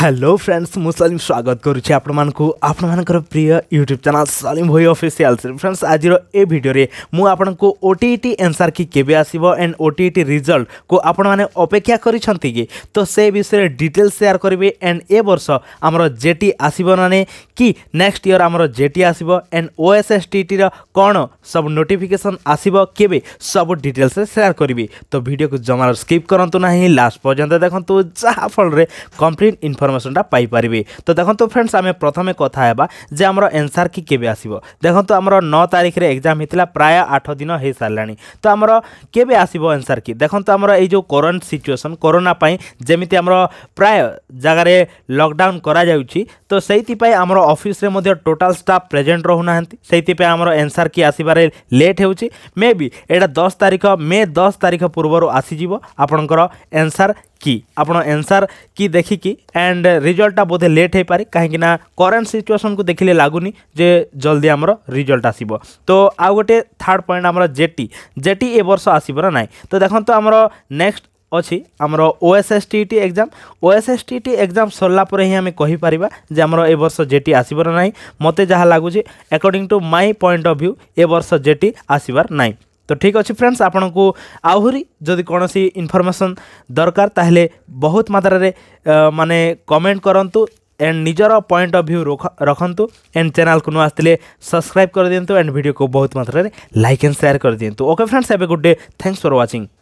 hello friends ମୁଁ ସଲିମ୍ ସ୍ୱାଗତ କରୁଛି ଆପଣମାନଙ୍କୁ ଆପଣମାନଙ୍କର ପ୍ରିୟ ୟୁଟ୍ୟୁବ୍ ଚ୍ୟାନେଲ୍ ସଲିମ୍ ଭୋଇ ଅଫିସିଆଲ୍ସରେ ଫ୍ରେଣ୍ଡସ୍ ଆଜିର ଏ ଭିଡ଼ିଓରେ ମୁଁ ଆପଣଙ୍କୁ ଓ ଟି ଟି ଏନ୍ସାର୍ କି କେବେ ଆସିବ ଆଣ୍ଡ ଓ ଟି ଟି ରିଜଲ୍ଟକୁ ଆପଣମାନେ ଅପେକ୍ଷା କରିଛନ୍ତି କି ତ ସେ ବିଷୟରେ ଡିଟେଲ୍ସ ସେୟାର କରିବି ଆଣ୍ଡ ଏ ବର୍ଷ ଆମର ଜେ ଟି ଆସିବ ନା ନାହିଁ କି ନେକ୍ସଟ ଇୟର୍ ଆମର ଜେ ଟି ଆସିବ and O S S T ଟିର କ'ଣ ସବୁ ନୋଟିଫିକେସନ୍ ଆସିବ କେବେ ସବୁ ଡିଟେଲ୍ସରେ ସେୟାର କରିବି ତ ଭିଡ଼ିଓକୁ ଜମାର ସ୍କିପ୍ କରନ୍ତୁ ନାହିଁ ଲାଷ୍ଟ ପର୍ଯ୍ୟନ୍ତ ଦେଖନ୍ତୁ ଯାହାଫଳରେ କମ୍ପ୍ଲିଟ୍ ଇନଫର୍ମ ইনফরমেশনটা পাইপারে তো দেখুন ফ্রেন্ডস আমি প্রথমে কথা হওয়া যে আমার এনসার কি কেবে আসব দেখুন আমার ন তারিখে এক্সাম হয়েছিল প্রায় আঠ দিন হয়ে সারা তো আমার কেবে আসব এনসার কি দেখুন আমার এই যে করোনা সিচুয়েসন করোনা যেমি আমার প্রায় জায়গায় লকডাউন করা যাচ্ছি তো সেইপাই আমার অফিসে টোটাল স্টাফ প্রেজেন্ট রহুনা সেইপাই আমার এনসার কি আসবার লেট হচ্ছে মে বি এটা দশ তারিখ মে দশ তারিখ পূর্ব আসিযোগ আপনার এনসার কি আপনার এনসার কি দেখিকি অ্যান্ড রিজল্টটা বোধে লেট হয়ে পারে কিনা করেন্ট সিচুয়েসন কু দেখলে লাগুনি যে জলদি আমার রিজল্ট আসব তো আউ গোটে থার্ড পয়েন্ট আমার জেটি জেটি এ বর্ষ আসব না নাই তো দেখুন আমার নেক্সট ଅଛି ଆମର O S S T E T exam O S S T E T exam ସରିଲା ପରେ ହିଁ ଆମେ କହିପାରିବା ଯେ ଆମର ଏ ବର୍ଷ ଜେଟି ଆସିବାର ନାହିଁ ମୋତେ ଯାହା ଲାଗୁଛି according to my point of view ଏ ବର୍ଷ ଜେଟି ଆସିବାର ନାହିଁ তো ঠিক আছে ফ্রেন্ডস আপনার আহরি যদি কোণী ইনফরমেসন দরকার তাহলে বহুত মাত্রার মানে কমেন্ট করতু एंड निजर पॉइंट अफ भ्यू रखु एंड चैनल को नुआ आसते सब्सक्राइब कर दिंतु एंड भिडियो को बहुत मात्रा लाइक एंड सेयार कर दिंतु ओके फ्रेंड्स एवं good day thanks for watching